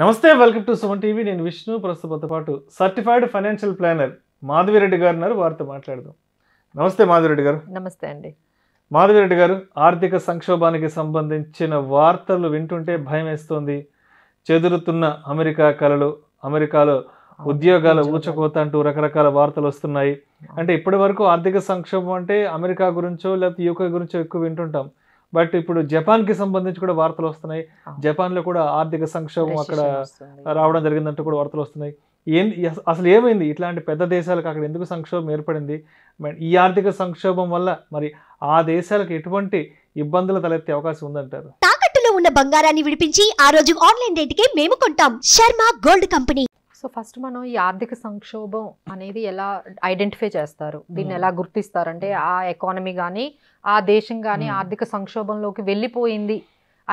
నమస్తే welcome to Suman TV నేను విష్ణు ప్రస్తుతంతో పాటు సర్టిఫైడ్ ఫైనాన్షియల్ ప్లానర్ మాధవిరెడ్డి గారు ఉన్నారు వారితో మాట్లాడదాం నమస్తే మాధవిరెడ్డి గారు నమస్తే అండి మాధవిరెడ్డి గారు ఆర్థిక సంక్షోభానికి సంబంధించిన వార్తలు వింటుంటే భయం వేస్తోంది చెదురుతున్న అమెరికా కళలు అమెరికాలో ఉద్యోగాల ఊచకోత అంటూ రకరకాల వార్తలు వస్తున్నాయి అంటే ఇప్పటి వరకు ఆర్థిక సంక్షోభం అంటే అమెరికా గురించో లేకపోతే యూకే గురించో ఎక్కువ వింటుంటాం బట్ ఇప్పుడు జపాన్కి సంబంధించి కూడా వార్తలు వస్తున్నాయి జపాన్లో కూడా ఆర్థిక సంక్షోభం అక్కడ రావడం జరిగిందంటూ కూడా వార్తలు వస్తున్నాయి ఏం అసలు ఏమైంది ఇట్లాంటి పెద్ద దేశాలకు అక్కడ ఎందుకు సంక్షోభం ఏర్పడింది ఈ ఆర్థిక సంక్షోభం వల్ల మరి ఆ దేశాలకు ఎటువంటి ఇబ్బందులు తలెత్తే అవకాశం ఉందంటారు తాకట్టులో ఉన్న బంగారాన్ని విడిపించి ఆ రోజు ఆన్లైన్ రేటుకే మేము కొంటాం Sharma gold company so first మనం ఈ ఆర్థిక సంక్షోభం అనేది ఎలా ఐడెంటిఫై చేస్తారు దీన్ని hmm. ఎలా గుర్తిస్తారు అంటే ఆ ఎకానమీ కానీ ఆ దేశం కానీ hmm. ఆర్థిక సంక్షోభంలోకి వెళ్ళిపోయింది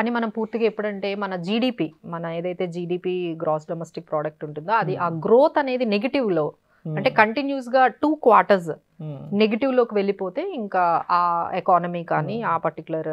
అని మనం పూర్తిగా ఎప్పుడంటే మన జీడిపి మన ఏదైతే జీడిపి గ్రాస్ డొమెస్టిక్ ప్రోడక్ట్ ఉంటుందో అది ఆ గ్రోత్ hmm. అనేది నెగిటివ్లో అంటే కంటిన్యూస్ hmm. గా టూ క్వార్టర్స్ నెగిటివ్ లోకి వెళ్ళిపోతే ఇంకా ఆ ఎకానమీ కానీ hmm. ఆ పర్టికులర్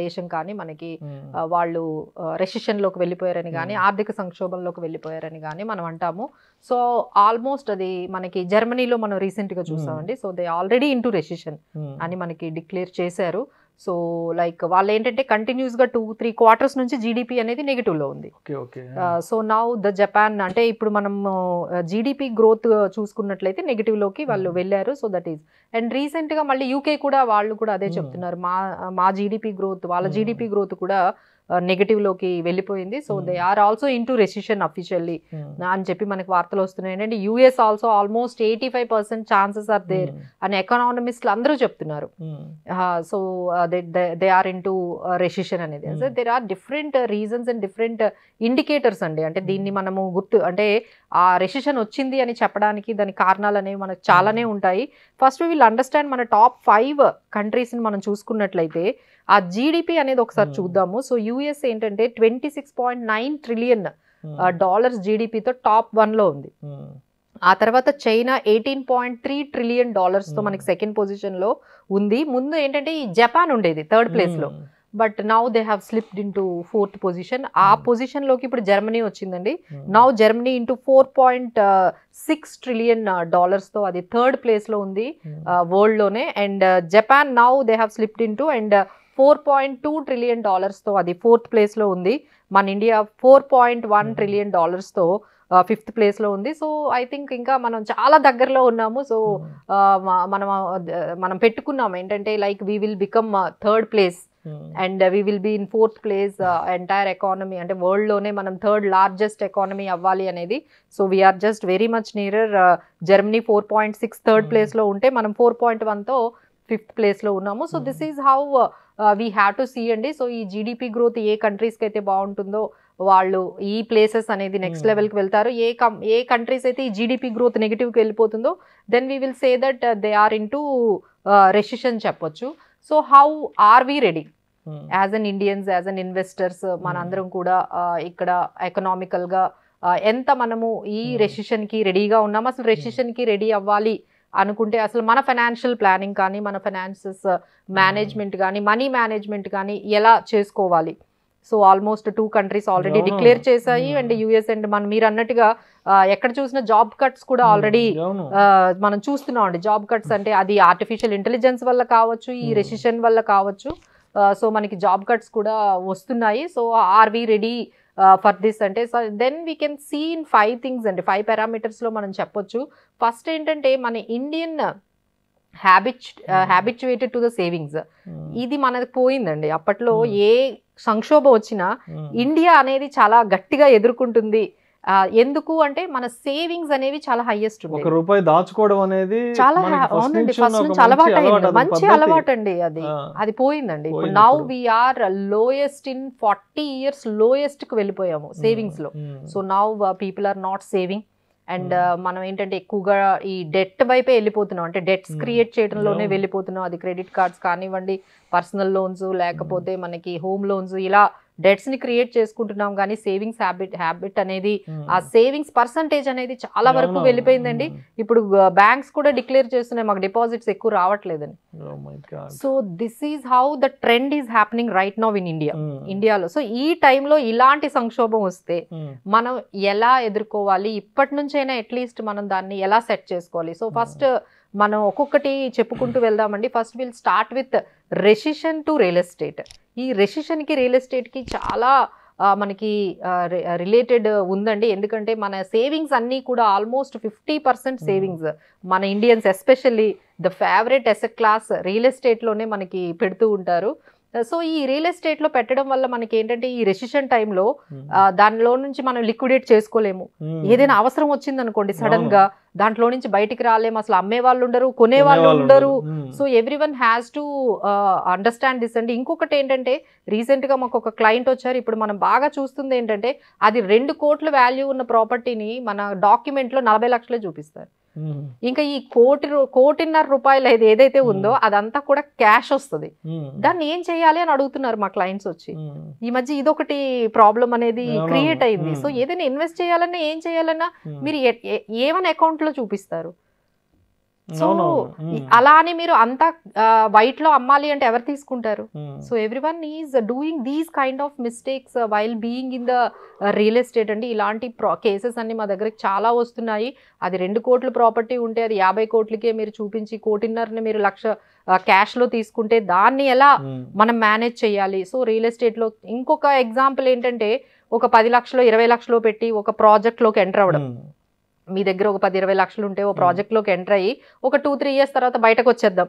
దేశం కానీ మనకి hmm. వాళ్ళు రెసిషన్ లోకి వెళ్ళిపోయారని కానీ ఆర్థిక సంక్షోభంలోకి వెళ్ళిపోయారని కానీ మనం అంటాము సో ఆల్మోస్ట్ అది మనకి జర్మనీలో మనం రీసెంట్ గా చూసామండి so they already into recession అని మనకి డిక్లేర్ చేశారు సో లైక్ వాళ్ళు ఏంటంటే కంటిన్యూస్గా టూ త్రీ క్వార్టర్స్ నుంచి జీడిపి అనేది నెగిటివ్లో ఉంది సో నౌ ద జపాన్ అంటే ఇప్పుడు మనం జీడిపి గ్రోత్ చూసుకున్నట్లయితే నెగిటివ్లోకి వాళ్ళు hmm. వెళ్ళారు సో దట్ ఈస్ అండ్ రీసెంట్గా మళ్ళీ యూకే కూడా వాళ్ళు కూడా అదే hmm. చెప్తున్నారు మా మా జీడిపి గ్రోత్ వాళ్ళ జీడిపి hmm. గ్రోత్ కూడా లోకి వెళ్ళిపోయింది so they are also into recession officially అని చెప్పి మనకి వార్తలు వస్తున్నాయి అంటే US also almost eighty five percent chances are there అని ఎకనామిస్ట్లు అందరూ చెప్తున్నారు hmm. So they are into recession అనేది so there are different reasons and different indicators అండి అంటే hmm. దీన్ని మనము గుర్తు అంటే ఆ రెసిషన్ వచ్చింది అని చెప్పడానికి దాని కారణాలు అనేవి మనకు చాలానే hmm. ఉంటాయి ఫస్ట్ విల్ అండర్స్టాండ్ మన టాప్ ఫైవ్ కంట్రీస్ని మనం చూసుకున్నట్లయితే ఆ జీడిపి అనేది ఒకసారి hmm. చూద్దాము సో యుఎస్ ఏంటంటే twenty six point nine trillion dollars జీడిపితో టాప్ వన్ లో ఉంది hmm. ఆ తర్వాత China eighteen point three trillion dollars తో hmm. మనకి సెకండ్ పొజిషన్ లో ఉంది ముందు ఏంటంటే ఈ జపాన్ ఉండేది థర్డ్ ప్లేస్ లో but now they have slipped into fourth position ఆ పొజిషన్ లోకి ఇప్పుడు జర్మనీ వచ్చిందండి now Germany into four point six trillion dollars తో అది థర్డ్ ప్లేస్ లో ఉంది వరల్డ్లోనే and Japan now they have slipped to and four point two trillion డాలర్స్తో అది ఫోర్త్ ప్లేస్లో ఉంది మన India four point one trillion డాలర్స్తో ఫిఫ్త్ ప్లేస్లో ఉంది సో ఐ థింక్ ఇంకా మనం చాలా దగ్గరలో ఉన్నాము సో మనం uh, uh, మనం పెట్టుకున్నాం ఏంటంటే like we will become third place and we will be in fourth place entire economy అంటే వరల్డ్లోనే మనం థర్డ్ లార్జెస్ట్ ఎకానమీ అవ్వాలి అనేది so we are just very much nearer Germany four point six third ప్లేస్లో ఉంటే మనం ఫోర్ పాయింట్ వన్తో fifth ప్లేస్లో ఉన్నాము so this is how we have to see అండి సో ఈ జీడిపి గ్రోత్ ఏ కంట్రీస్కి అయితే బాగుంటుందో వాళ్ళు ఈ ప్లేసెస్ అనేది నెక్స్ట్ లెవెల్కి hmm. వెళ్తారు ఏ కం ఏ కంట్రీస్ అయితే ఈ జీడిపి గ్రోత్ నెగిటివ్కి వెళ్ళిపోతుందో then we will say that they are into recession చెప్పొచ్చు so how are we ready as an Indians as an investors మనందరం కూడా uh, ఇక్కడ ఎకనామికల్గా uh, ఎంత మనము ఈ రెసిషన్కి రెడీగా ఉన్నాము అసలు రెసిషన్కి hmm. రెడీ అవ్వాలి అనుకుంటే అసలు మన ఫైనాన్షియల్ ప్లానింగ్ కానీ మన ఫైనాన్సెస్ మేనేజ్మెంట్ uh, hmm. కానీ మనీ మేనేజ్మెంట్ కానీ ఎలా చేసుకోవాలి so almost two countries already declare చేశాయి అండ్ యూఎస్ అండ్ మనం మీరు అన్నట్టుగా uh, ఎక్కడ చూసిన జాబ్ కట్స్ కూడా ఆల్రెడీ hmm. uh, మనం చూస్తున్నాం అండి జాబ్ కట్స్ అంటే అది ఆర్టిఫిషియల్ ఇంటెలిజెన్స్ వల్ల కావచ్చు ఈ రెసిషన్ hmm. వల్ల కావచ్చు సో మనకి జాబ్ కట్స్ కూడా వస్తున్నాయి so are we ready for this అంటే so then we can see in five things అండి ఫైవ్ పారామీటర్స్లో మనం చెప్పొచ్చు ఫస్ట్ ఏంటంటే మన Indian habit habituated to the savings ఇది మనది పోయిందండి అప్పట్లో hmm. ఏ సంక్షోభం వచ్చినా ఇండియా hmm. అనేది చాలా గట్టిగా ఎదుర్కొంటుంది ఎందుకు అంటే మన సేవింగ్స్ అనేవి చాలా హైయెస్ట్ ఒక రూపాయి దాచుకోవడం అనేది చాలా అవునండి ఫస్ట్ నుంచి అలవాటు అయింది మంచి అలవాటు అండి అది అది పోయిందండి ఇప్పుడు now we are lowest in forty years lowest కి వెళ్ళిపోయాము సేవింగ్స్ లో so now people are not saving and మనం ఏంటంటే ఎక్కువగా ఈ డెట్ వైపే వెళ్ళిపోతున్నాం అంటే డెట్స్ క్రియేట్ చేయడంలోనే వెళ్ళిపోతున్నాం అది క్రెడిట్ కార్డ్స్ కానివ్వండి పర్సనల్ లోన్స్ లేకపోతే మనకి హోమ్ లోన్స్ ఇలా డెట్స్ ని క్రియేట్ చేసుకుంటున్నాం కానీ సేవింగ్స్ హ్యాబిట్ హ్యాబిట్ అనేది ఆ hmm. సేవింగ్స్ పర్సంటేజ్ అనేది చాలా వరకు వెళ్ళిపోయిందండి hmm. ఇప్పుడు బ్యాంక్స్ కూడా డిక్లేర్ చేస్తున్నాయి మాకు డిపాజిట్స్ ఎక్కువ రావట్లేదని oh so this is how the trend is happening right now in India hmm. ఇండియాలో సో ఈ టైంలో ఇలాంటి సంక్షోభం వస్తే మనం ఎలా ఎదుర్కోవాలి ఇప్పటి నుంచైనా అట్లీస్ట్ మనం దాన్ని ఎలా సెట్ చేసుకోవాలి సో ఫస్ట్ మనం ఒక్కొక్కటి చెప్పుకుంటూ వెళ్దామండి first will start with recession to real estate ఈ రెసిషన్కి రియల్ ఎస్టేట్కి చాలా మనకి రిలేటెడ్ ఉందండి ఎందుకంటే మన సేవింగ్స్ అన్నీ కూడా ఆల్మోస్ట్ ఫిఫ్టీ పర్సెంట్ సేవింగ్స్ మన Indians especially the favourite asset class real ఎస్టేట్లోనే మనకి పెడుతూ ఉంటారు సో ఈ రియల్ ఎస్టేట్ లో పెట్టడం వల్ల మనకి ఏంటంటే ఈ రెసిషన్ టైంలో hmm. దానిలో నుంచి మనం లిక్విడేట్ చేసుకోలేము hmm. ఏదైనా అవసరం వచ్చింది అనుకోండి సడన్ గా దాంట్లో నుంచి బయటికి రాలేము అసలు అమ్మే వాళ్ళు ఉండరు కొనే వాళ్ళు ఉండరు so everyone has to understand this అండి ఇంకొకటి ఏంటంటే రీసెంట్గా మాకు ఒక క్లయింట్ వచ్చారు ఇప్పుడు మనం బాగా చూస్తుంది ఏంటంటే అది రెండు కోట్ల వాల్యూ ఉన్న ప్రాపర్టీని మన డాక్యుమెంట్లో నలభై లక్షలే చూపిస్తారు ఇంకా ఈ కోటి కోటిన్నర రూపాయలు అది ఏదైతే ఉందో అదంతా కూడా క్యాష్ వస్తుంది దాన్ని ఏం చేయాలి అని అడుగుతున్నారు మా క్లయింట్స్ వచ్చి ఈ మధ్య ఇదొకటి ప్రాబ్లం అనేది క్రియేట్ అయింది సో ఏదైనా ఇన్వెస్ట్ చేయాలన్నా ఏం చేయాలన్నా మీరు ఏమైనా అకౌంట్ లో చూపిస్తారు సో అలా అని మీరు అంతా వైట్ లో అమ్మాలి అంటే ఎవరు తీసుకుంటారు so everyone is doing these kind of mistakes while being in the real estate అండి ఇలాంటి కేసెస్ అన్ని మా దగ్గర చాలా వస్తున్నాయి అది రెండు కోట్ల ప్రాపర్టీ ఉంటే అది యాభై కోట్లకే మీరు చూపించి కోటిన్నరని మీరు లక్ష క్యాష్ లో తీసుకుంటే దాన్ని ఎలా మనం మేనేజ్ చేయాలి సో రియల్ ఎస్టేట్ లో ఇంకొక ఎగ్జాంపుల్ ఏంటంటే ఒక పది లక్షలు ఇరవై లక్షలు పెట్టి ఒక ప్రాజెక్ట్ లోకి ఎంటర్ అవ్వడం మీ దగ్గర ఒక పది ఇరవై లక్షలు ఉంటే ఓ ప్రాజెక్ట్లోకి ఎంటర్ అయ్యి ఒక టూ త్రీ ఇయర్స్ తర్వాత బయటకు వచ్చేద్దాం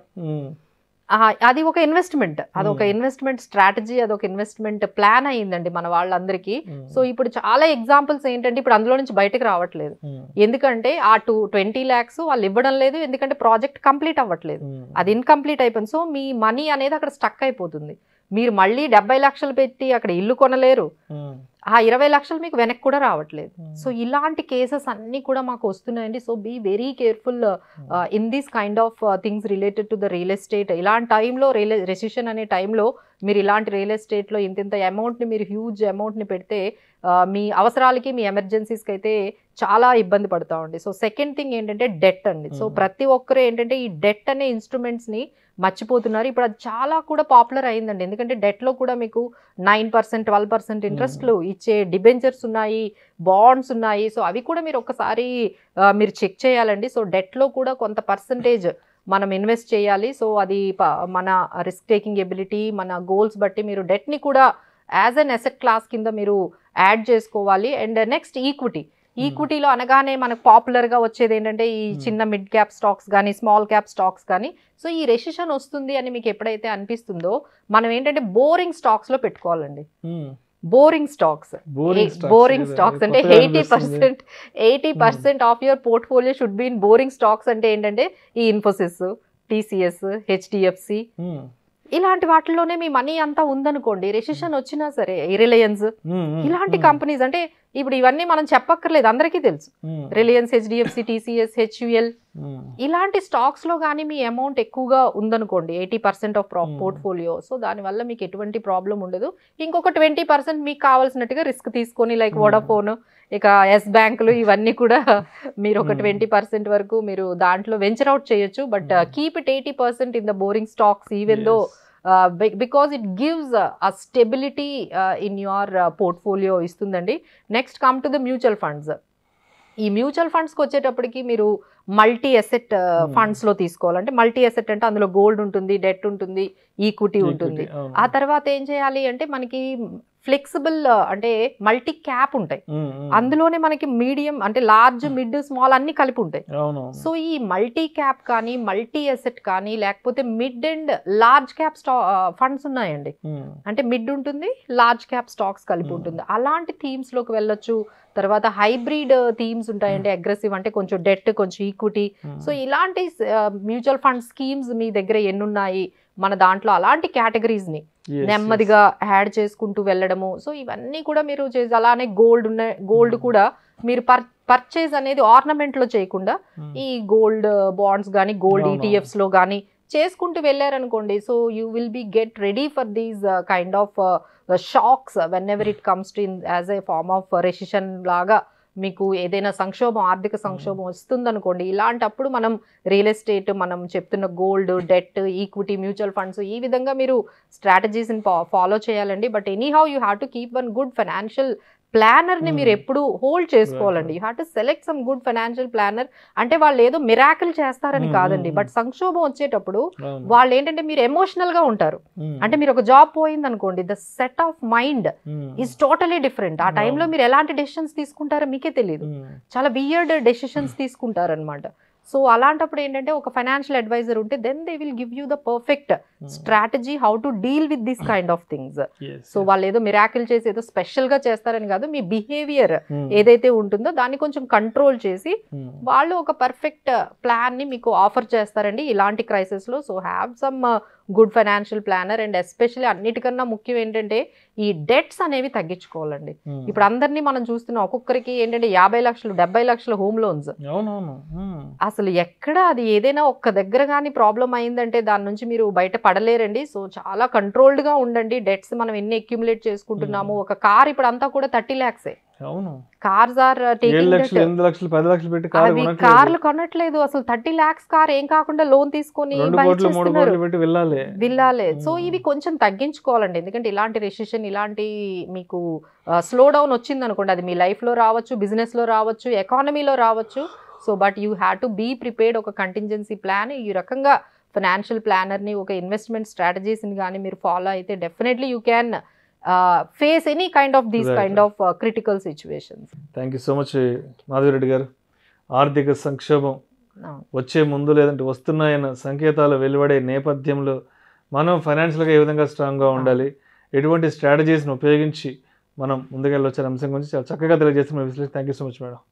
అది ఒక ఇన్వెస్ట్మెంట్ అదొక ఇన్వెస్ట్మెంట్ స్ట్రాటజీ అదొక ఇన్వెస్ట్మెంట్ ప్లాన్ అయ్యిందండి మన వాళ్ళందరికీ సో ఇప్పుడు చాలా ఎగ్జాంపుల్స్ ఏంటంటే ఇప్పుడు అందులో నుంచి బయటకు రావట్లేదు ఎందుకంటే ఆ టూ ట్వంటీ ల్యాక్స్ వాళ్ళు ఇవ్వడం లేదు ఎందుకంటే ప్రాజెక్ట్ కంప్లీట్ అవ్వట్లేదు అది ఇన్కంప్లీట్ అయిపోయింది సో మీ మనీ అనేది అక్కడ స్టక్ అయిపోతుంది మీరు మళ్ళీ డెబ్బై లక్షలు పెట్టి అక్కడ ఇల్లు కొనలేరు ఆ ఇరవై లక్షలు మీకు వెనక్కి కూడా రావట్లేదు hmm. సో ఇలాంటి కేసెస్ అన్నీ కూడా మాకు వస్తున్నాయండి so be very careful in these kind of things related to the real estate ఇలాంటి టైంలో రియల్ రెసిషన్ అనే టైంలో మీరు ఇలాంటి రియల్ ఎస్టేట్లో ఇంతింత అమౌంట్ని మీరు హ్యూజ్ అమౌంట్ని పెడితే మీ అవసరాలకి మీ ఎమర్జెన్సీస్కి అయితే చాలా ఇబ్బంది పడతా ఉంది సో సెకండ్ థింగ్ ఏంటంటే డెట్ అండి సో ప్రతి ఒక్కరు ఏంటంటే ఈ డెట్ అనే ఇన్స్ట్రుమెంట్స్ని మర్చిపోతున్నారు ఇప్పుడు అది చాలా కూడా పాపులర్ అయిందండి ఎందుకంటే డెట్లో కూడా మీకు నైన్ పర్సెంట్ ట్వెల్వ్ పర్సెంట్ ఇంట్రెస్ట్లు ఇచ్చే డిబెంచర్స్ ఉన్నాయి బాండ్స్ ఉన్నాయి సో అవి కూడా మీరు ఒకసారి మీరు చెక్ చేయాలండి సో డెట్లో కూడా కొంత పర్సంటేజ్ మనం ఇన్వెస్ట్ చేయాలి సో అది మన రిస్క్ టేకింగ్ ఎబిలిటీ మన గోల్స్ బట్టి మీరు డెట్ని కూడా యాజ్ అన్ ఎసెట్ క్లాస్ కింద మీరు యాడ్ చేసుకోవాలి అండ్ నెక్స్ట్ ఈక్విటీ ఈక్విటీలో అనగానే మనకు పాపులర్గా వచ్చేది ఏంటంటే ఈ hmm. చిన్న మిడ్ క్యాప్ స్టాక్స్ కానీ స్మాల్ క్యాప్ స్టాక్స్ కానీ సో ఈ రెసిషన్ వస్తుంది అని మీకు ఎప్పుడైతే అనిపిస్తుందో మనం ఏంటంటే బోరింగ్ స్టాక్స్లో పెట్టుకోవాలండి hmm. Boring stocks boring stocks అంటే eighty percent eighty percent of your portfolio should been boring stocks అంటే ఏంటంటే ఈ ఇన్ఫోసిస్ టీసీఎస్ హెచ్డిఎఫ్సి ఇలాంటి వాటిలోనే మీ మనీ అంతా ఉందనుకోండి రెసిషన్ hmm. వచ్చినా సరే రిలయన్స్ hmm, hmm, ఇలాంటి కంపెనీస్ అంటే ఇప్పుడు ఇవన్నీ మనం చెప్పక్కర్లేదు అందరికీ తెలుసు రిలయన్స్ హెచ్డిఎఫ్సి టీసీఎస్ హెచ్యుఎల్ ఇలాంటి స్టాక్స్ లో కానీ మీ అమౌంట్ ఎక్కువగా ఉందనుకోండి eighty percent of portfolio so దానివల్ల మీకు ఎటువంటి ప్రాబ్లం ఉండదు ఇంకొక ట్వంటీ పర్సెంట్ మీకు కావాల్సినట్టుగా రిస్క్ తీసుకొని లైక్ వోడాఫోన్ ఇక ఎస్ బ్యాంకులు ఇవన్నీ కూడా మీరు ఒక ట్వంటీ పర్సెంట్ వరకు మీరు దాంట్లో వెంచర్ అవుట్ చేయొచ్చు but keep it eighty percent in the boring stocks even though because it gives a stability in your portfolio ఇస్తుందండి next come to the mutual funds ఈ మ్యూచువల్ ఫండ్స్కి వచ్చేటప్పటికి మీరు మల్టీ ఎసెట్ ఫండ్స్లో తీసుకోవాలంటే మల్టీ ఎసెట్ అంటే అందులో గోల్డ్ ఉంటుంది డెట్ ఉంటుంది ఈక్విటీ ఉంటుంది ఆ తర్వాత ఏం చేయాలి అంటే మనకి ఫ్లెక్సిబుల్ అంటే మల్టీ క్యాప్ ఉంటాయి అందులోనే మనకి మీడియం అంటే లార్జ్ మిడ్ స్మాల్ అన్ని కలిపి ఉంటాయి సో ఈ మల్టీ క్యాప్ కానీ మల్టీ ఎసెట్ కానీ లేకపోతే మిడ్ అండ్ లార్జ్ క్యాప్ స్టా ఫండ్స్ ఉన్నాయండి అంటే మిడ్ ఉంటుంది లార్జ్ క్యాప్ స్టాక్స్ కలిపి ఉంటుంది అలాంటి థీమ్స్ లోకి వెళ్ళొచ్చు తర్వాత హైబ్రిడ్ థీమ్స్ ఉంటాయండి అగ్రెసివ్ అంటే కొంచెం డెట్ కొంచెం ఈక్విటీ సో ఇలాంటి మ్యూచువల్ ఫండ్ స్కీమ్స్ మీ దగ్గర ఎన్నున్నాయి మన దాంట్లో అలాంటి కేటగిరీస్ని నెమ్మదిగా యాడ్ చేసుకుంటూ వెళ్ళడము సో ఇవన్నీ కూడా మీరు చేసి అలానే గోల్డ్ ఉన్న గోల్డ్ hmm. కూడా మీరు పర్ పర్చేజ్ అనేది ఆర్నమెంట్ లో చేయకుండా hmm. ఈ గోల్డ్ బాండ్స్ కానీ గోల్డ్ e లో కానీ చేసుకుంటూ వెళ్ళారనుకోండి so you will be get ready for these kind of shocks whenever it comes to in as a form of recession లాగా మీకు ఏదైనా సంక్షోభం ఆర్థిక సంక్షోభం వస్తుందనుకోండి ఇలాంటప్పుడు మనం రియల్ ఎస్టేట్ మనం చెప్తున్న gold debt equity mutual funds ఈ విధంగా మీరు స్ట్రాటజీస్ని ఫాలో చేయాలండి but anyhow you have to keep one good financial planner ని మీరు ఎప్పుడు హోల్డ్ చేసుకోవాలండి you have to select some good financial planner అంటే వాళ్ళు ఏదో మిరాకిల్ చేస్తారని కాదండి బట్ సంక్షోభం వచ్చేటప్పుడు వాళ్ళు ఏంటంటే మీరు ఎమోషనల్ గా ఉంటారు అంటే మీరు ఒక జాబ్ పోయింది అనుకోండి the set of mind is totally different ఆ టైంలో మీరు ఎలాంటి డెసిషన్స్ తీసుకుంటారో మీకే తెలియదు చాలా వియర్డ్ డెసిషన్స్ తీసుకుంటారనమాట సో అలాంటప్పుడు ఏంటంటే ఒక ఫైనాన్షియల్ అడ్వైజర్ ఉంటే then they will give you the perfect strategy how to deal with this kind of things so వాళ్ళు ఏదో మిరాకిల్ చేసి ఏదో స్పెషల్ గా చేస్తారని కాదు మీ బిహేవియర్ hmm. ఏదైతే ఉంటుందో దాన్ని కొంచెం కంట్రోల్ చేసి hmm. వాళ్ళు ఒక పర్ఫెక్ట్ ప్లాన్ ని మీకు ఆఫర్ చేస్తారండి ఇలాంటి క్రైసిస్ లో so have some good financial planner and especially అన్నిటికన్నా ముఖ్యం ఏంటంటే ఈ డెట్స్ అనేవి తగ్గించుకోవాలండి ఇప్పుడు అందరినీ మనం చూస్తున్నాం ఒక్కొక్కరికి ఏంటంటే యాభై లక్షలు డెబ్బై లక్షలు హోమ్ లోన్స్ అసలు ఎక్కడ అది ఏదైనా ఒక్క దగ్గర కానీ ప్రాబ్లం అయిందంటే దాని నుంచి మీరు బయట పడలేరండి సో చాలా కంట్రోల్డ్గా ఉండండి డెట్స్ మనం ఎన్ని అక్యుములేట్ చేసుకుంటున్నాము ఒక కార్ ఇప్పుడు అంతా కూడా థర్టీ ల్యాక్సే అవును కార్స్ ఆర్ టేకింగ్ కార్లు కొనట్లేదు అసలు థర్టీ లాక్స్ కార్ ఏం కాకుండా లోన్ తీసుకొని వెళ్ళాలి సో hmm. ఇవి కొంచెం తగ్గించుకోవాలండి ఎందుకంటే ఇలాంటి రెసిషన్ ఇలాంటి మీకు స్లో uh, డౌన్ వచ్చింది అనుకోండి అది మీ లైఫ్ లో రావచ్చు బిజినెస్ లో రావచ్చు ఎకానమీలో రావచ్చు so but you have to be prepared ఒక కంటింజెన్సీ ప్లాన్ ఈ రకంగా ఫైనాన్షియల్ ప్లానర్ని ఒక ఇన్వెస్ట్మెంట్ స్ట్రాటజీస్ని కానీ మీరు ఫాలో అయితే definitely you can face any kind of these kind of critical situations thank you so much Madhavireddy గారు ఆర్థిక సంక్షోభం వచ్చే ముందు లేదంటే వస్తున్నాయన్న సంకేతాలు వెలువడే నేపథ్యంలో మనం ఫైనాన్షియల్గా ఏ విధంగా స్ట్రాంగ్గా ఉండాలి ఎటువంటి స్ట్రాటజీస్ని ఉపయోగించి మనం ముందుకెళ్ళొచ్చిన అంశం గురించి చాలా చక్కగా తెలియజేస్తున్న విశ్లేషణ thank you so much madam